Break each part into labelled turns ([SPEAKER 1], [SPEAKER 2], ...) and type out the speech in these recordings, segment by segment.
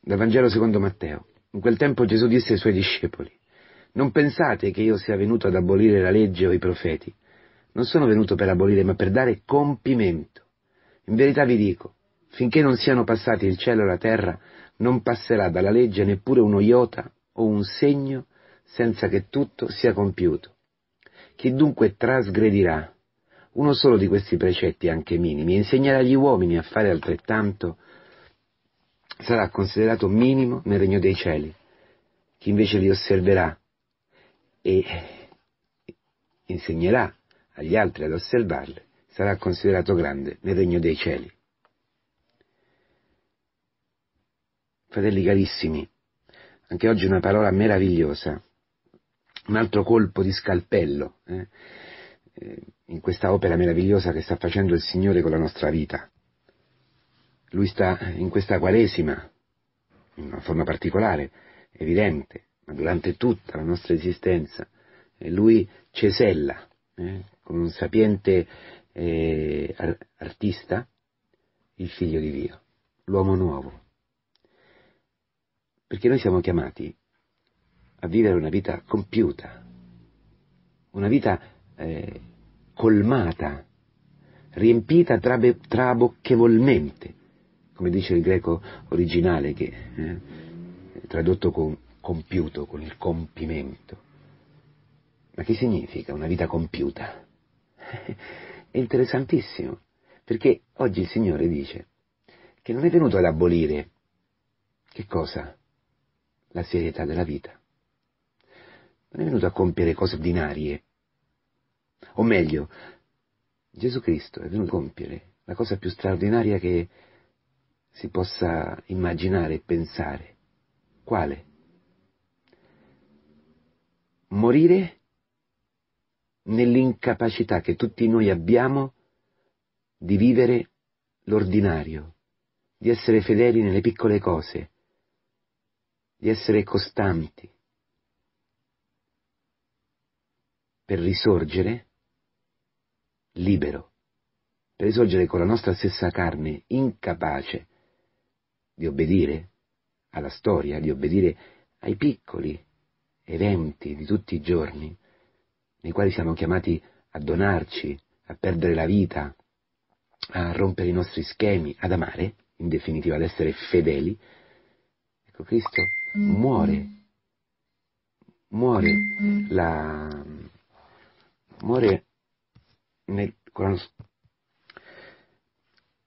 [SPEAKER 1] Dal Vangelo secondo Matteo. In quel tempo Gesù disse ai suoi discepoli, Non pensate che io sia venuto ad abolire la legge o i profeti. Non sono venuto per abolire, ma per dare compimento. In verità vi dico, finché non siano passati il cielo e la terra, non passerà dalla legge neppure uno iota o un segno senza che tutto sia compiuto. Chi dunque trasgredirà uno solo di questi precetti, anche minimi, e insegnerà agli uomini a fare altrettanto, sarà considerato minimo nel regno dei cieli. Chi invece li osserverà e insegnerà agli altri ad osservarli sarà considerato grande nel regno dei cieli. Fratelli carissimi, anche oggi una parola meravigliosa, un altro colpo di scalpello eh, eh in questa opera meravigliosa che sta facendo il Signore con la nostra vita. Lui sta in questa Quaresima, in una forma particolare, evidente, ma durante tutta la nostra esistenza. E lui cesella, eh, come un sapiente eh, artista, il figlio di Dio, l'uomo nuovo. Perché noi siamo chiamati a vivere una vita compiuta, una vita eh, colmata, riempita trabe, trabocchevolmente come dice il greco originale, che eh, è tradotto con compiuto, con il compimento. Ma che significa una vita compiuta? è interessantissimo, perché oggi il Signore dice che non è venuto ad abolire che cosa? La serietà della vita. Non è venuto a compiere cose ordinarie. O meglio, Gesù Cristo è venuto a compiere la cosa più straordinaria che si possa immaginare e pensare. Quale? Morire nell'incapacità che tutti noi abbiamo di vivere l'ordinario, di essere fedeli nelle piccole cose, di essere costanti, per risorgere libero, per risorgere con la nostra stessa carne incapace di obbedire alla storia, di obbedire ai piccoli eventi di tutti i giorni, nei quali siamo chiamati a donarci, a perdere la vita, a rompere i nostri schemi, ad amare, in definitiva ad essere fedeli, ecco Cristo mm. muore, muore, la, muore nel, con la,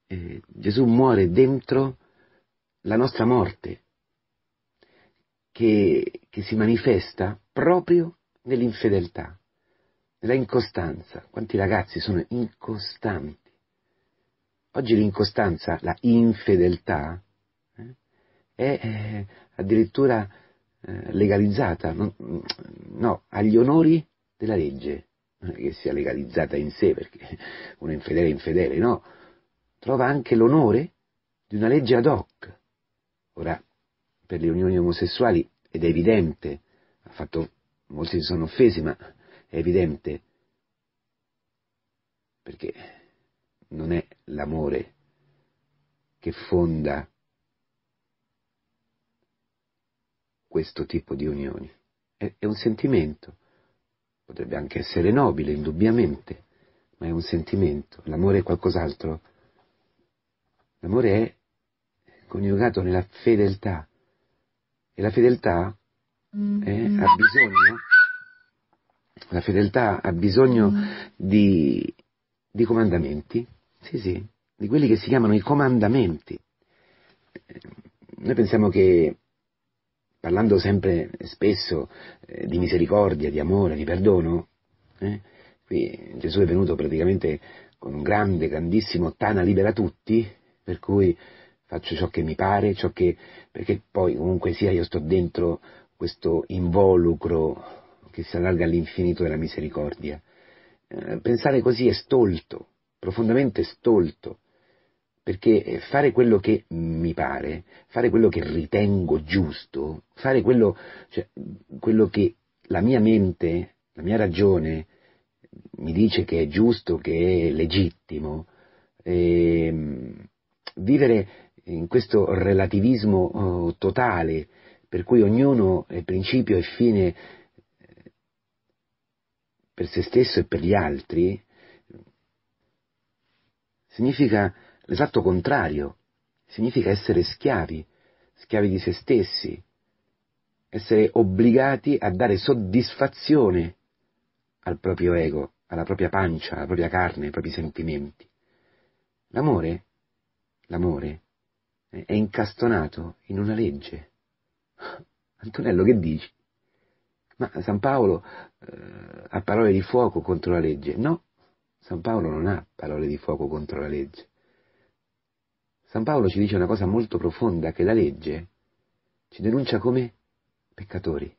[SPEAKER 1] eh, Gesù muore dentro la nostra morte, che, che si manifesta proprio nell'infedeltà, nella incostanza. Quanti ragazzi sono incostanti? Oggi l'incostanza, la infedeltà, eh, è eh, addirittura eh, legalizzata, non, no, agli onori della legge, non è che sia legalizzata in sé perché uno è infedele infedele, no, trova anche l'onore di una legge ad hoc, Ora, per le unioni omosessuali ed è evidente, affatto molti si sono offesi, ma è evidente, perché non è l'amore che fonda questo tipo di unioni, è, è un sentimento, potrebbe anche essere nobile, indubbiamente, ma è un sentimento, l'amore è qualcos'altro, l'amore è coniugato nella fedeltà. E la fedeltà eh, ha bisogno, la fedeltà ha bisogno mm. di, di comandamenti, sì sì, di quelli che si chiamano i comandamenti. Eh, noi pensiamo che parlando sempre spesso eh, di misericordia, di amore, di perdono, eh, qui Gesù è venuto praticamente con un grande, grandissimo tana libera tutti, per cui faccio ciò che mi pare, ciò che, perché poi comunque sia io sto dentro questo involucro che si allarga all'infinito della misericordia. Eh, pensare così è stolto, profondamente stolto, perché fare quello che mi pare, fare quello che ritengo giusto, fare quello, cioè, quello che la mia mente, la mia ragione mi dice che è giusto, che è legittimo, eh, vivere in questo relativismo eh, totale, per cui ognuno è principio e fine eh, per se stesso e per gli altri, significa l'esatto contrario, significa essere schiavi, schiavi di se stessi, essere obbligati a dare soddisfazione al proprio ego, alla propria pancia, alla propria carne, ai propri sentimenti. L'amore, l'amore è incastonato in una legge. Antonello, che dici? Ma San Paolo eh, ha parole di fuoco contro la legge? No, San Paolo non ha parole di fuoco contro la legge. San Paolo ci dice una cosa molto profonda, che la legge ci denuncia come peccatori,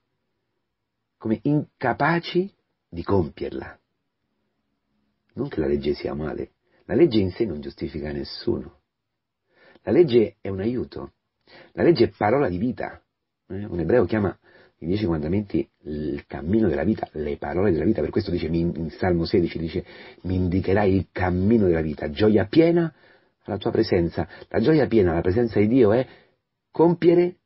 [SPEAKER 1] come incapaci di compierla. Non che la legge sia male, la legge in sé non giustifica nessuno, la legge è un aiuto, la legge è parola di vita. Eh, un ebreo chiama i dieci comandamenti il cammino della vita, le parole della vita, per questo dice in Salmo 16, dice mi indicherai il cammino della vita, gioia piena alla tua presenza. La gioia piena alla presenza di Dio è compiere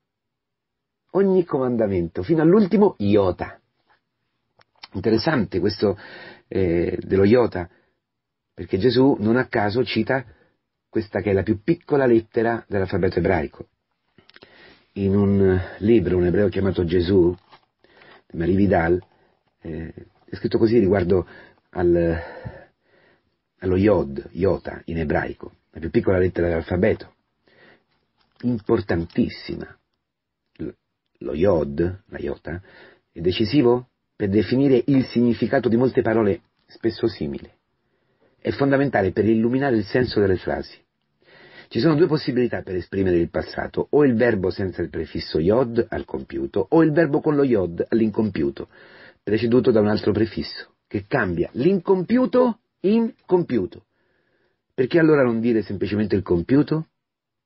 [SPEAKER 1] ogni comandamento, fino all'ultimo iota. Interessante questo eh, dello iota, perché Gesù non a caso cita questa che è la più piccola lettera dell'alfabeto ebraico. In un eh, libro, un ebreo chiamato Gesù, di Marie Vidal, eh, è scritto così riguardo al, eh, allo Yod, Iota in ebraico, la più piccola lettera dell'alfabeto, importantissima. Lo Yod, la Iota, è decisivo per definire il significato di molte parole spesso simili. È fondamentale per illuminare il senso delle frasi. Ci sono due possibilità per esprimere il passato, o il verbo senza il prefisso iod al compiuto, o il verbo con lo iod all'incompiuto, preceduto da un altro prefisso, che cambia l'incompiuto in compiuto. Perché allora non dire semplicemente il compiuto?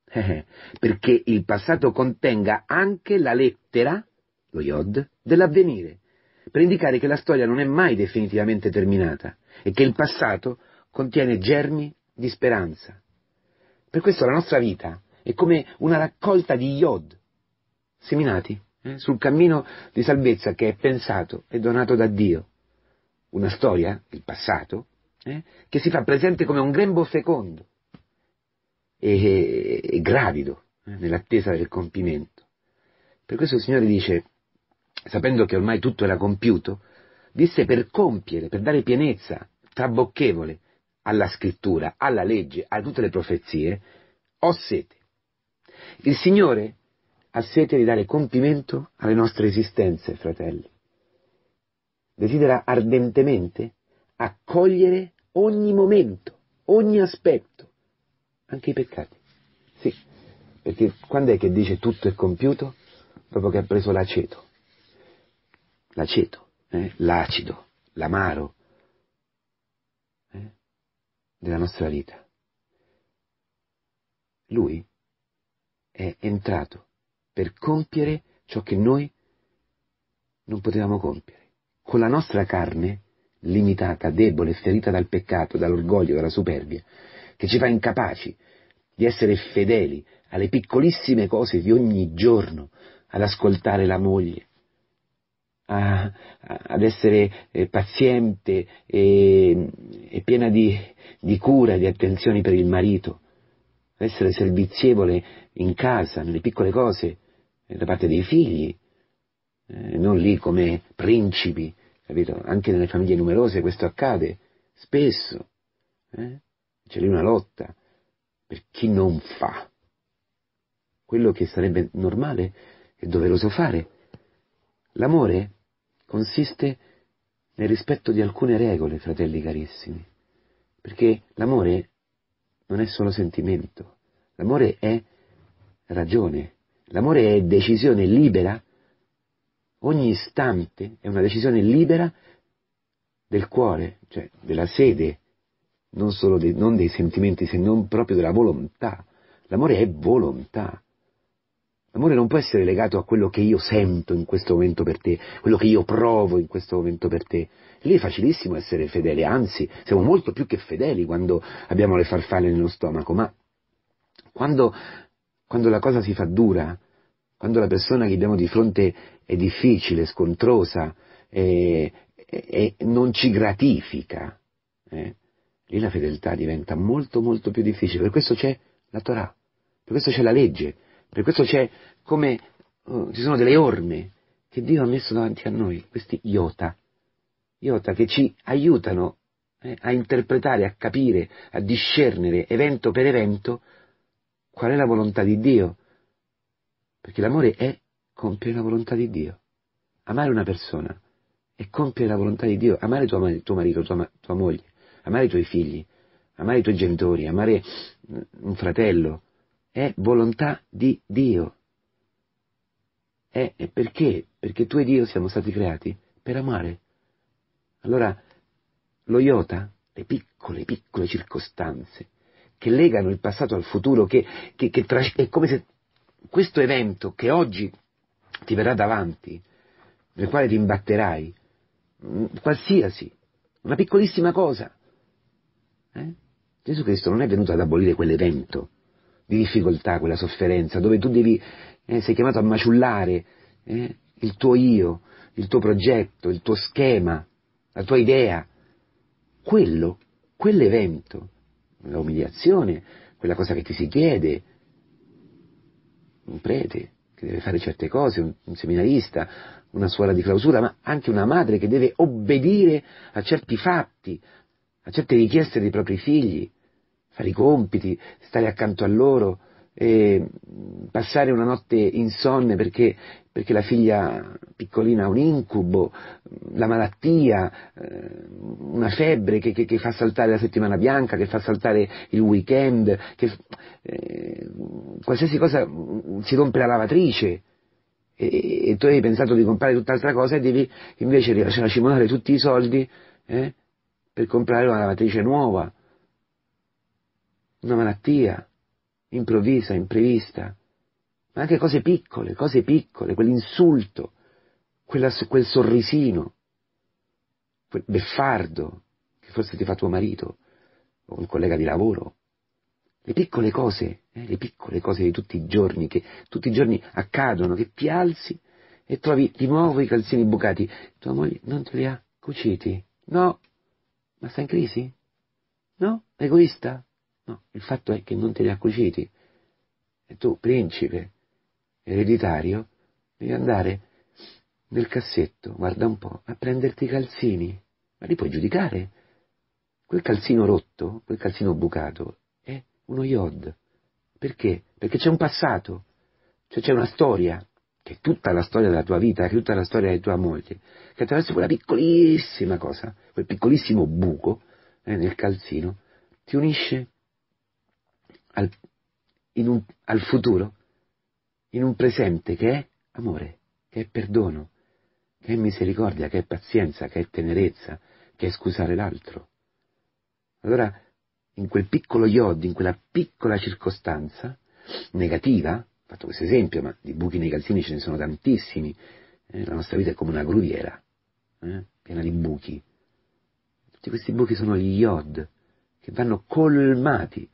[SPEAKER 1] Eh, perché il passato contenga anche la lettera, lo iod, dell'avvenire, per indicare che la storia non è mai definitivamente terminata e che il passato contiene germi di speranza, per questo la nostra vita è come una raccolta di yod, seminati eh, sul cammino di salvezza che è pensato e donato da Dio. Una storia, il passato, eh, che si fa presente come un grembo fecondo e, e, e gravido eh, nell'attesa del compimento. Per questo il Signore dice, sapendo che ormai tutto era compiuto, disse per compiere, per dare pienezza, trabocchevole, alla scrittura, alla legge, a tutte le profezie, ho sete. Il Signore ha sete di dare compimento alle nostre esistenze, fratelli. Desidera ardentemente accogliere ogni momento, ogni aspetto, anche i peccati. Sì, perché quando è che dice tutto è compiuto? Dopo che ha preso l'aceto. L'aceto, eh? l'acido, l'amaro, della nostra vita. Lui è entrato per compiere ciò che noi non potevamo compiere. Con la nostra carne, limitata, debole, ferita dal peccato, dall'orgoglio, dalla superbia, che ci fa incapaci di essere fedeli alle piccolissime cose di ogni giorno, ad ascoltare la moglie, a, a, ad essere eh, paziente e, e piena di, di cura e di attenzioni per il marito, ad essere servizievole in casa, nelle piccole cose, eh, da parte dei figli, eh, non lì come principi, capito? Anche nelle famiglie numerose questo accade spesso. Eh? C'è lì una lotta per chi non fa quello che sarebbe normale e doveroso fare. L'amore consiste nel rispetto di alcune regole, fratelli carissimi, perché l'amore non è solo sentimento, l'amore è ragione, l'amore è decisione libera, ogni istante è una decisione libera del cuore, cioè della sede, non solo dei, non dei sentimenti, se non proprio della volontà. L'amore è volontà. L'amore non può essere legato a quello che io sento in questo momento per te, quello che io provo in questo momento per te. Lì è facilissimo essere fedele, anzi, siamo molto più che fedeli quando abbiamo le farfalle nello stomaco, ma quando, quando la cosa si fa dura, quando la persona che abbiamo di fronte è difficile, scontrosa, e, e, e non ci gratifica, eh, lì la fedeltà diventa molto molto più difficile. Per questo c'è la Torah, per questo c'è la legge, per questo c'è come oh, ci sono delle orme che Dio ha messo davanti a noi, questi iota, iota che ci aiutano eh, a interpretare, a capire, a discernere evento per evento qual è la volontà di Dio. Perché l'amore è compiere la volontà di Dio. Amare una persona è compiere la volontà di Dio, amare tuo, marito, tua, tua moglie, amare i tuoi figli, amare i tuoi genitori, amare mm, un fratello, è volontà di Dio. È, perché? Perché tu ed io siamo stati creati per amare. Allora, lo iota, le piccole, piccole circostanze che legano il passato al futuro, che, che, che tras- è come se questo evento che oggi ti verrà davanti, nel quale ti imbatterai, mm, qualsiasi, una piccolissima cosa. Eh? Gesù Cristo non è venuto ad abolire quell'evento, di difficoltà, quella sofferenza, dove tu devi, eh, sei chiamato a maciullare eh, il tuo io, il tuo progetto, il tuo schema, la tua idea. Quello, quell'evento, la umiliazione, quella cosa che ti si chiede, un prete che deve fare certe cose, un, un seminarista, una suora di clausura, ma anche una madre che deve obbedire a certi fatti, a certe richieste dei propri figli fare i compiti, stare accanto a loro, passare una notte insonne perché, perché, la figlia piccolina ha un incubo, la malattia, eh, una febbre che, che, che, fa saltare la settimana bianca, che fa saltare il weekend, che eh, qualsiasi cosa si rompe la lavatrice. E, tu hai pensato di comprare tutt'altra cosa e devi invece rilasciare cimolare tutti i soldi eh, per comprare una lavatrice nuova una malattia improvvisa, imprevista, ma anche cose piccole, cose piccole, quell'insulto, quella, quel sorrisino, quel beffardo che forse ti fa tuo marito o un collega di lavoro. Le piccole cose, eh, le piccole cose di tutti i giorni, che tutti i giorni accadono, che ti alzi e trovi di nuovo i calzini bucati. Tua moglie non te li ha cuciti? No. Ma sta in crisi? No? Egoista? No, il fatto è che non te li ha cuciti. E tu, principe ereditario, devi andare nel cassetto, guarda un po', a prenderti i calzini. Ma li puoi giudicare. Quel calzino rotto, quel calzino bucato, è uno iod. Perché? Perché c'è un passato, cioè c'è una storia, che è tutta la storia della tua vita, che è tutta la storia di tua moglie, che attraverso quella piccolissima cosa, quel piccolissimo buco eh, nel calzino, ti unisce al, un, al futuro, in un presente che è amore, che è perdono, che è misericordia, che è pazienza, che è tenerezza, che è scusare l'altro. Allora, in quel piccolo iod, in quella piccola circostanza negativa, ho fatto questo esempio, ma di buchi nei calzini ce ne sono tantissimi, eh, la nostra vita è come una gruviera, eh, piena di buchi. Tutti questi buchi sono gli iod, che vanno colmati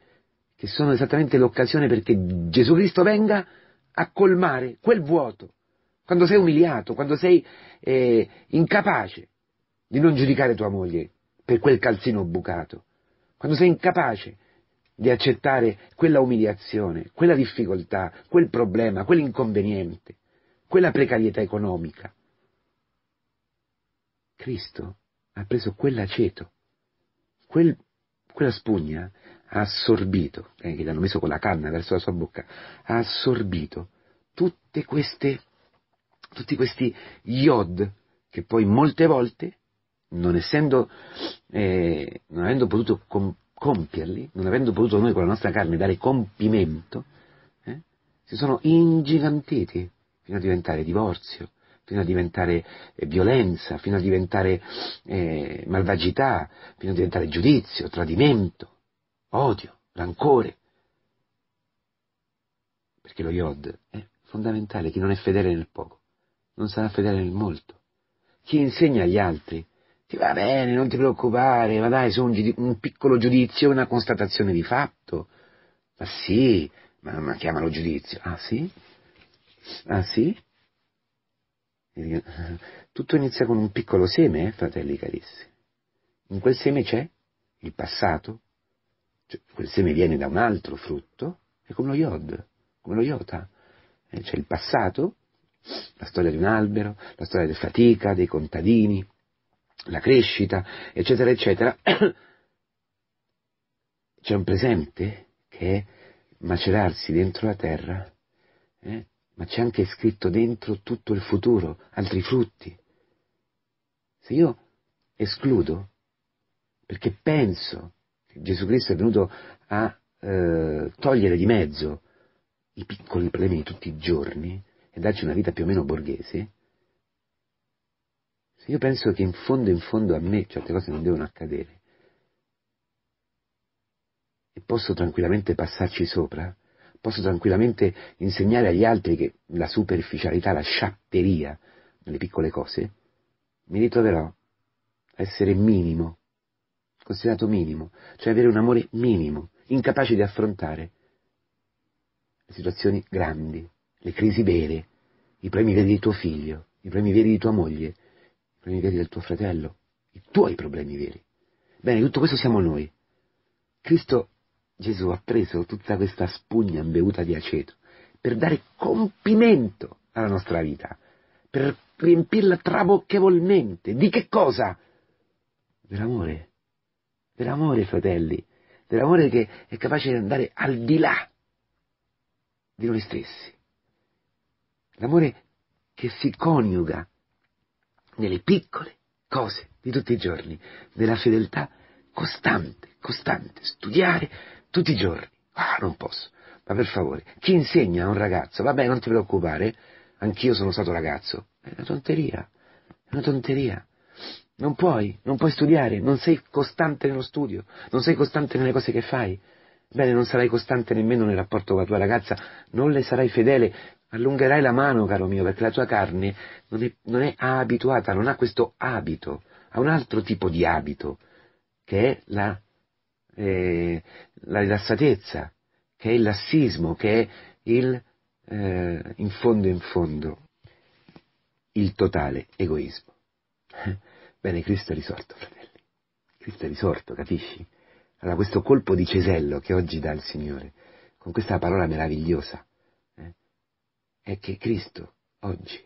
[SPEAKER 1] che sono esattamente l'occasione perché Gesù Cristo venga a colmare quel vuoto, quando sei umiliato, quando sei eh, incapace di non giudicare tua moglie per quel calzino bucato, quando sei incapace di accettare quella umiliazione, quella difficoltà, quel problema, quell'inconveniente, quella precarietà economica. Cristo ha preso quell'aceto, quel, quella spugna ha assorbito, eh, che gli hanno messo con la canna verso la sua bocca, ha assorbito tutte queste, tutti questi iod che poi molte volte, non essendo, eh, non avendo potuto com- compierli, non avendo potuto noi con la nostra carne dare compimento, eh, si sono ingigantiti fino a diventare divorzio, fino a diventare eh, violenza, fino a diventare eh, malvagità, fino a diventare giudizio, tradimento, odio, rancore. Perché lo Yod è fondamentale, chi non è fedele nel poco, non sarà fedele nel molto. Chi insegna agli altri, ti va bene, non ti preoccupare, ma dai, su un, un piccolo giudizio, una constatazione di fatto. Ma sì, ma, ma chiamalo giudizio. Ah sì? Ah sì? Tutto inizia con un piccolo seme, eh, fratelli carissimi. In quel seme c'è il passato, cioè, quel seme viene da un altro frutto, è come lo yod, come lo iota. Eh, c'è il passato, la storia di un albero, la storia della fatica, dei contadini, la crescita, eccetera, eccetera. C'è un presente che è macerarsi dentro la terra, eh? ma c'è anche scritto dentro tutto il futuro, altri frutti. Se io escludo perché penso Gesù Cristo è venuto a eh, togliere di mezzo i piccoli problemi di tutti i giorni e darci una vita più o meno borghese, se io penso che in fondo in fondo a me certe cose non devono accadere e posso tranquillamente passarci sopra, posso tranquillamente insegnare agli altri che la superficialità, la sciatteria nelle piccole cose, mi ritroverò a essere minimo considerato minimo, cioè avere un amore minimo, incapace di affrontare le situazioni grandi, le crisi vere, i problemi veri di tuo figlio, i problemi veri di tua moglie, i problemi veri del tuo fratello, i tuoi problemi veri. Bene, tutto questo siamo noi. Cristo Gesù ha preso tutta questa spugna imbevuta di aceto per dare compimento alla nostra vita, per riempirla trabocchevolmente. Di che cosa? Dell'amore dell'amore, fratelli, dell'amore che è capace di andare al di là di noi stessi. L'amore che si coniuga nelle piccole cose di tutti i giorni, nella fedeltà costante, costante, studiare tutti i giorni. Ah, non posso, ma per favore, chi insegna a un ragazzo, vabbè, non ti preoccupare, anch'io sono stato ragazzo, è una tonteria, è una tonteria. Non puoi, non puoi studiare, non sei costante nello studio, non sei costante nelle cose che fai. Bene, non sarai costante nemmeno nel rapporto con la tua ragazza, non le sarai fedele, allungherai la mano, caro mio, perché la tua carne non è, non è abituata, non ha questo abito, ha un altro tipo di abito, che è la, eh, la rilassatezza, che è il lassismo, che è il, eh, in fondo in fondo, il totale egoismo. Bene, Cristo è risorto, fratelli. Cristo è risorto, capisci? Allora questo colpo di cesello che oggi dà il Signore, con questa parola meravigliosa, eh, è che Cristo oggi,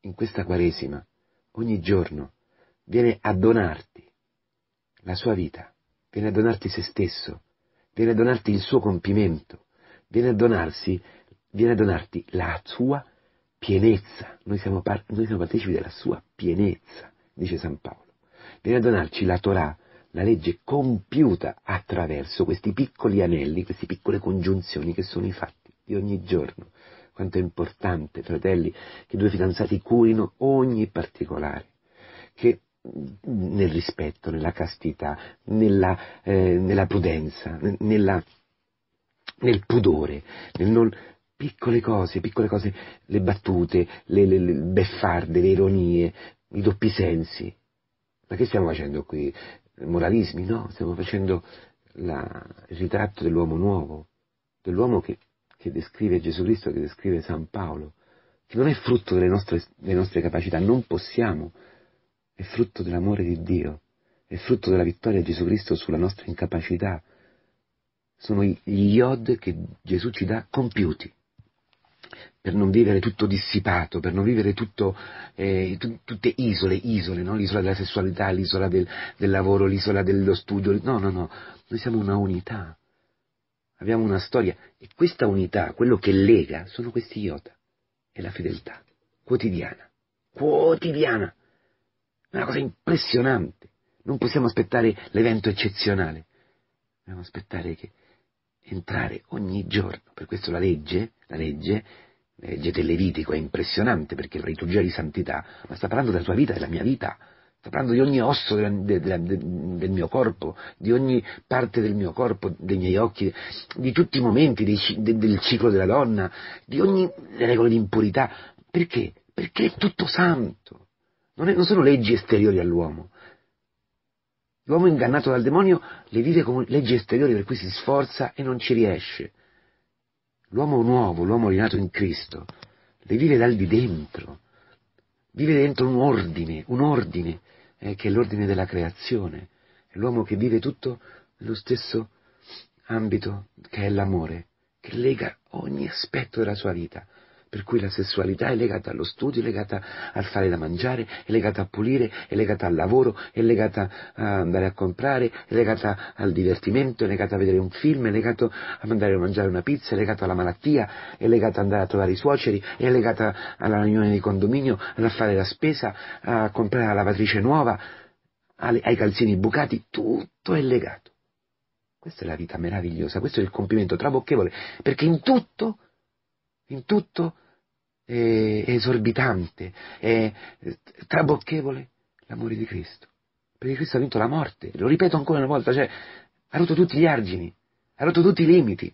[SPEAKER 1] in questa Quaresima, ogni giorno, viene a donarti la sua vita, viene a donarti se stesso, viene a donarti il suo compimento, viene a, donarsi, viene a donarti la sua pienezza. Noi siamo, par- noi siamo partecipi della sua pienezza dice San Paolo. Viene a donarci la Torah, la legge compiuta attraverso questi piccoli anelli, queste piccole congiunzioni che sono i fatti di ogni giorno. Quanto è importante, fratelli, che due fidanzati curino ogni particolare, che nel rispetto, nella castità, nella, eh, nella prudenza, nella, nel pudore, nel non, piccole cose, piccole cose, le battute, le, le, le beffarde, le ironie, i doppi sensi. Ma che stiamo facendo qui? Moralismi? No, stiamo facendo la, il ritratto dell'uomo nuovo, dell'uomo che, che, descrive Gesù Cristo, che descrive San Paolo, che non è frutto delle nostre, delle nostre capacità, non possiamo, è frutto dell'amore di Dio, è frutto della vittoria di Gesù Cristo sulla nostra incapacità. Sono gli iod che Gesù ci dà compiuti per non vivere tutto dissipato, per non vivere tutto, eh, t- tutte isole, isole, no? l'isola della sessualità, l'isola del, del lavoro, l'isola dello studio, no, no, no, noi siamo una unità, abbiamo una storia e questa unità, quello che lega, sono questi iota, è la fedeltà quotidiana, quotidiana, è una cosa impressionante, non possiamo aspettare l'evento eccezionale, dobbiamo aspettare che entrare ogni giorno. Per questo la legge, la legge, la legge del Levitico è impressionante perché è la liturgia di santità, ma sta parlando della tua vita, della mia vita, sta parlando di ogni osso del, del, del mio corpo, di ogni parte del mio corpo, dei miei occhi, di tutti i momenti dei, del ciclo della donna, di ogni regola di impurità. Perché? Perché è tutto santo. Non, è, non sono leggi esteriori all'uomo, L'uomo ingannato dal demonio le vive come leggi esteriori per cui si sforza e non ci riesce. L'uomo nuovo, l'uomo rinato in Cristo, le vive dal di dentro, vive dentro un ordine, un ordine eh, che è l'ordine della creazione, è l'uomo che vive tutto nello stesso ambito che è l'amore, che lega ogni aspetto della sua vita per cui la sessualità è legata allo studio, è legata al fare da mangiare, è legata a pulire, è legata al lavoro, è legata a andare a comprare, è legata al divertimento, è legata a vedere un film, è legata a mandare a mangiare una pizza, è legata alla malattia, è legata ad andare a trovare i suoceri, è legata alla riunione di condominio, a fare la spesa, a comprare la lavatrice nuova, ai calzini bucati, tutto è legato. Questa è la vita meravigliosa, questo è il compimento trabocchevole, perché in tutto, in tutto è esorbitante, è trabocchevole l'amore di Cristo. Perché Cristo ha vinto la morte, lo ripeto ancora una volta, cioè ha rotto tutti gli argini, ha rotto tutti i limiti.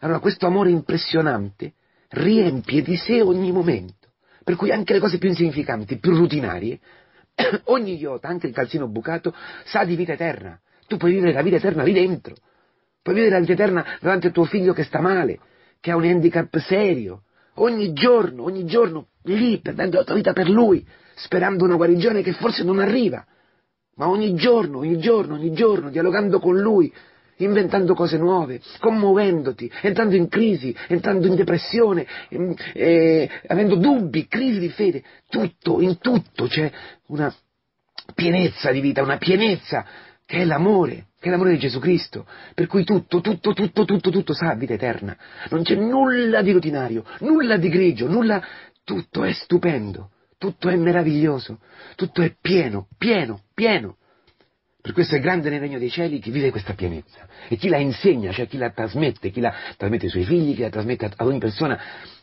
[SPEAKER 1] Allora questo amore impressionante riempie di sé ogni momento, per cui anche le cose più insignificanti, più rutinarie, ogni iota, anche il calzino bucato, sa di vita eterna. Tu puoi vivere la vita eterna lì dentro, puoi vivere la vita eterna davanti a tuo figlio che sta male, che ha un handicap serio, ogni giorno, ogni giorno, lì, perdendo la tua vita per lui, sperando una guarigione che forse non arriva, ma ogni giorno, ogni giorno, ogni giorno, dialogando con lui, inventando cose nuove, commuovendoti, entrando in crisi, entrando in depressione, eh, eh, avendo dubbi, crisi di fede, tutto, in tutto c'è una pienezza di vita, una pienezza che è l'amore che è l'amore di Gesù Cristo, per cui tutto, tutto, tutto, tutto, tutto sa vita eterna. Non c'è nulla di rutinario, nulla di grigio, nulla... Tutto è stupendo, tutto è meraviglioso, tutto è pieno, pieno, pieno. Per questo è grande nel regno dei cieli chi vive questa pienezza e chi la insegna, cioè chi la trasmette, chi la trasmette ai suoi figli, chi la trasmette ad ogni persona,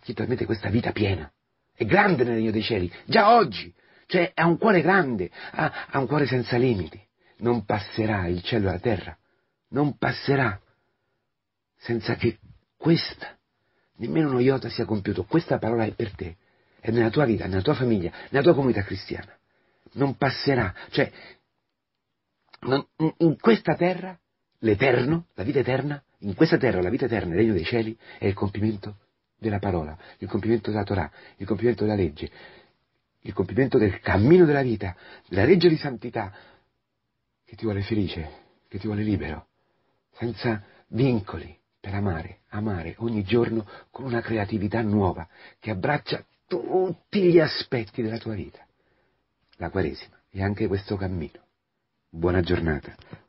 [SPEAKER 1] chi trasmette questa vita piena. È grande nel regno dei cieli, già oggi, cioè ha un cuore grande, ha, ha un cuore senza limiti non passerà il cielo e la terra, non passerà senza che questa, nemmeno uno iota sia compiuto. Questa parola è per te, è nella tua vita, nella tua famiglia, nella tua comunità cristiana. Non passerà, cioè, non, in questa terra, l'eterno, la vita eterna, in questa terra la vita eterna, il regno dei cieli, è il compimento della parola, il compimento della Torah, il compimento della legge, il compimento del cammino della vita, la legge di santità, che ti vuole felice, che ti vuole libero, senza vincoli per amare, amare ogni giorno con una creatività nuova che abbraccia tutti gli aspetti della tua vita. La Quaresima e anche questo cammino. Buona giornata.